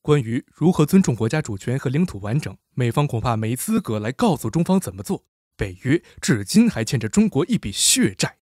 关于如何尊重国家主权和领土完整，美方恐怕没资格来告诉中方怎么做。北约至今还欠着中国一笔血债。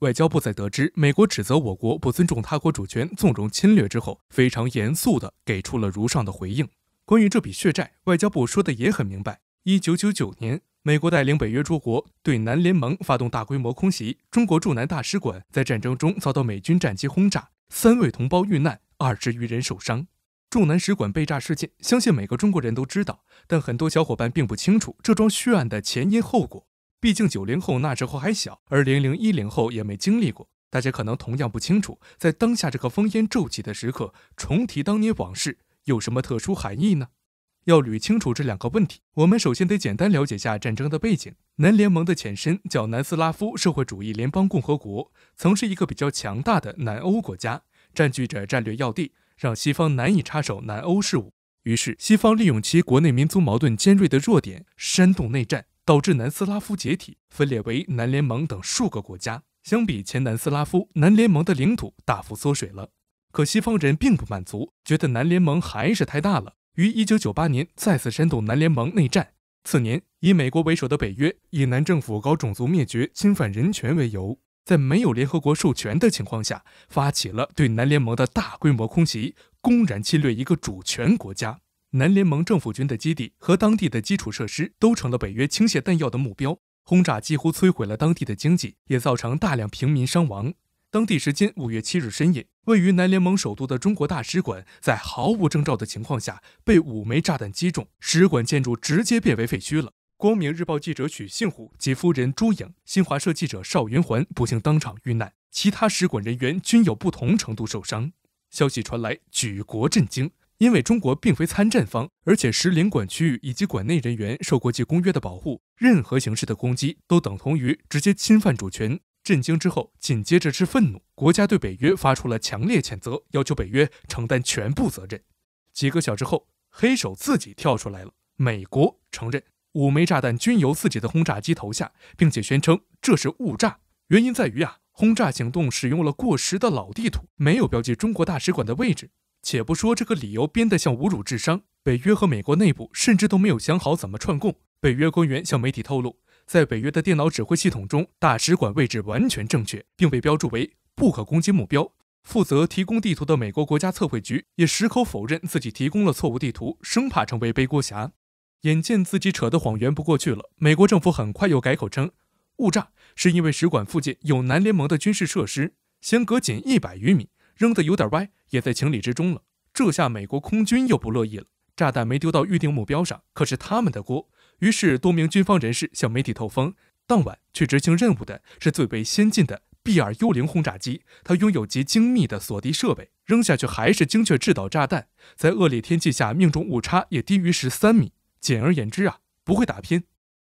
外交部在得知美国指责我国不尊重他国主权、纵容侵略之后，非常严肃地给出了如上的回应。关于这笔血债，外交部说的也很明白：1999年，美国带领北约诸国对南联盟发动大规模空袭，中国驻南大使馆在战争中遭到美军战机轰炸，三位同胞遇难，二十余人受伤。驻南使馆被炸事件，相信每个中国人都知道，但很多小伙伴并不清楚这桩血案的前因后果。毕竟九零后那时候还小，而零零一零后也没经历过，大家可能同样不清楚。在当下这个烽烟骤起的时刻，重提当年往事有什么特殊含义呢？要捋清楚这两个问题，我们首先得简单了解下战争的背景。南联盟的前身叫南斯拉夫社会主义联邦共和国，曾是一个比较强大的南欧国家，占据着战略要地。让西方难以插手南欧事务，于是西方利用其国内民族矛盾尖锐的弱点，煽动内战，导致南斯拉夫解体，分裂为南联盟等数个国家。相比前南斯拉夫，南联盟的领土大幅缩水了。可西方人并不满足，觉得南联盟还是太大了，于1998年再次煽动南联盟内战。次年，以美国为首的北约以南政府搞种族灭绝、侵犯人权为由。在没有联合国授权的情况下，发起了对南联盟的大规模空袭，公然侵略一个主权国家。南联盟政府军的基地和当地的基础设施都成了北约倾泻弹药的目标，轰炸几乎摧毁了当地的经济，也造成大量平民伤亡。当地时间五月七日深夜，位于南联盟首都的中国大使馆在毫无征兆的情况下被五枚炸弹击中，使馆建筑直接变为废墟了。光明日报记者许杏虎及夫人朱颖，新华社记者邵云环不幸当场遇难，其他使馆人员均有不同程度受伤。消息传来，举国震惊，因为中国并非参战方，而且使领馆区域以及馆内人员受国际公约的保护，任何形式的攻击都等同于直接侵犯主权。震惊之后，紧接着是愤怒，国家对北约发出了强烈谴责，要求北约承担全部责任。几个小时后，黑手自己跳出来了，美国承认。五枚炸弹均由自己的轰炸机投下，并且宣称这是误炸，原因在于啊，轰炸行动使用了过时的老地图，没有标记中国大使馆的位置。且不说这个理由编得像侮辱智商，北约和美国内部甚至都没有想好怎么串供。北约官员向媒体透露，在北约的电脑指挥系统中，大使馆位置完全正确，并被标注为不可攻击目标。负责提供地图的美国国家测绘局也矢口否认自己提供了错误地图，生怕成为背锅侠。眼见自己扯的谎圆不过去了，美国政府很快又改口称，误炸是因为使馆附近有南联盟的军事设施，相隔仅一百余米，扔得有点歪，也在情理之中了。这下美国空军又不乐意了，炸弹没丢到预定目标上，可是他们的锅。于是多名军方人士向媒体透风，当晚去执行任务的是最为先进的 B-2 幽灵轰炸机，它拥有极精密的锁敌设备，扔下去还是精确制导炸弹，在恶劣天气下命中误差也低于十三米。简而言之啊，不会打拼。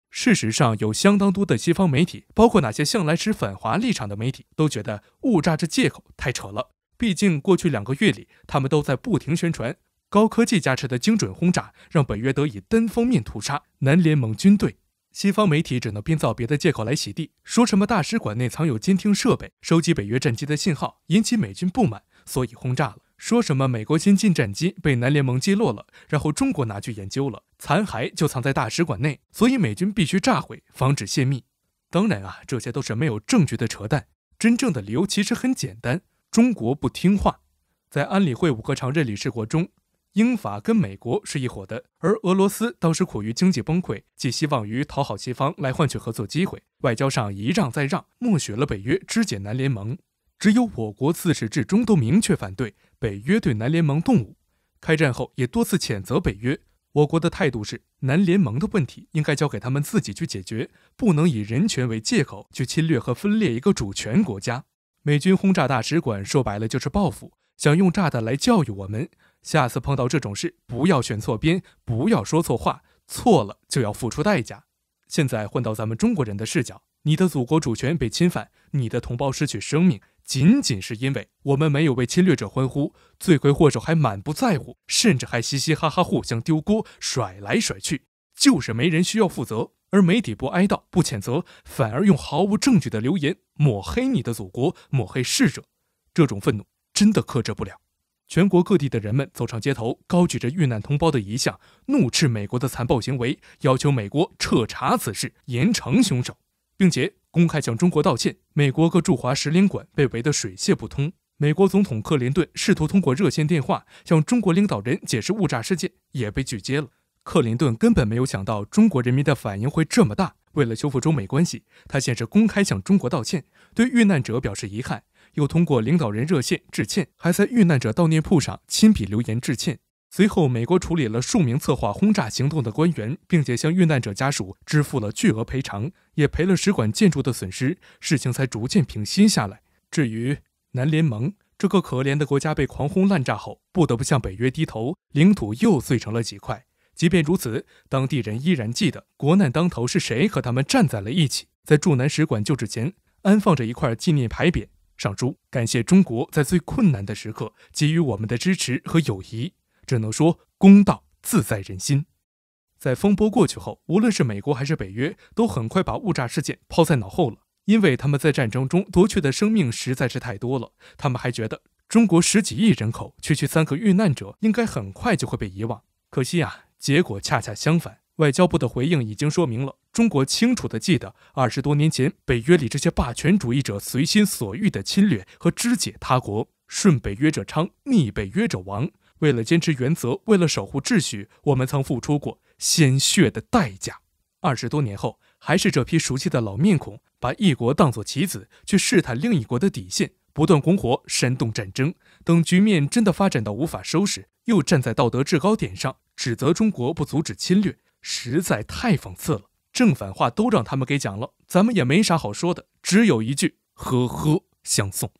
事实上，有相当多的西方媒体，包括那些向来持反华立场的媒体，都觉得误炸这借口太扯了。毕竟，过去两个月里，他们都在不停宣传，高科技加持的精准轰炸让北约得以单方面屠杀南联盟军队。西方媒体只能编造别的借口来洗地，说什么大使馆内藏有监听设备，收集北约战机的信号，引起美军不满，所以轰炸了；说什么美国先进战机被南联盟击落了，然后中国拿去研究了。残骸就藏在大使馆内，所以美军必须炸毁，防止泄密。当然啊，这些都是没有证据的扯淡。真正的理由其实很简单：中国不听话。在安理会五个常任理事国中，英法跟美国是一伙的，而俄罗斯当时苦于经济崩溃，寄希望于讨好西方来换取合作机会，外交上一让再让，默许了北约肢解南联盟。只有我国自始至终都明确反对北约对南联盟动武，开战后也多次谴责北约。我国的态度是，南联盟的问题应该交给他们自己去解决，不能以人权为借口去侵略和分裂一个主权国家。美军轰炸大使馆，说白了就是报复，想用炸弹来教育我们。下次碰到这种事，不要选错边，不要说错话，错了就要付出代价。现在换到咱们中国人的视角。你的祖国主权被侵犯，你的同胞失去生命，仅仅是因为我们没有为侵略者欢呼，罪魁祸首还满不在乎，甚至还嘻嘻哈哈互相丢锅甩来甩去，就是没人需要负责。而媒体不哀悼不谴责，反而用毫无证据的流言抹黑你的祖国，抹黑逝者，这种愤怒真的克制不了。全国各地的人们走上街头，高举着遇难同胞的遗像，怒斥美国的残暴行为，要求美国彻查此事，严惩凶手。并且公开向中国道歉。美国各驻华使领馆被围得水泄不通。美国总统克林顿试图通过热线电话向中国领导人解释误炸事件，也被拒接了。克林顿根本没有想到中国人民的反应会这么大。为了修复中美关系，他先是公开向中国道歉，对遇难者表示遗憾，又通过领导人热线致歉，还在遇难者悼念簿上亲笔留言致歉。随后，美国处理了数名策划轰炸行动的官员，并且向遇难者家属支付了巨额赔偿，也赔了使馆建筑的损失，事情才逐渐平息下来。至于南联盟这个可怜的国家，被狂轰滥炸后，不得不向北约低头，领土又碎成了几块。即便如此，当地人依然记得国难当头是谁和他们站在了一起。在驻南使馆旧址前，安放着一块纪念牌匾，上书：“感谢中国在最困难的时刻给予我们的支持和友谊。”只能说公道自在人心。在风波过去后，无论是美国还是北约，都很快把误炸事件抛在脑后了，因为他们在战争中夺去的生命实在是太多了。他们还觉得中国十几亿人口，区区三个遇难者应该很快就会被遗忘。可惜啊，结果恰恰相反。外交部的回应已经说明了，中国清楚地记得二十多年前北约里这些霸权主义者随心所欲的侵略和肢解他国，顺北约者昌，逆北约者亡。为了坚持原则，为了守护秩序，我们曾付出过鲜血的代价。二十多年后，还是这批熟悉的老面孔，把一国当作棋子，去试探另一国的底线，不断拱火，煽动战争。等局面真的发展到无法收拾，又站在道德制高点上指责中国不阻止侵略，实在太讽刺了。正反话都让他们给讲了，咱们也没啥好说的，只有一句呵呵相送。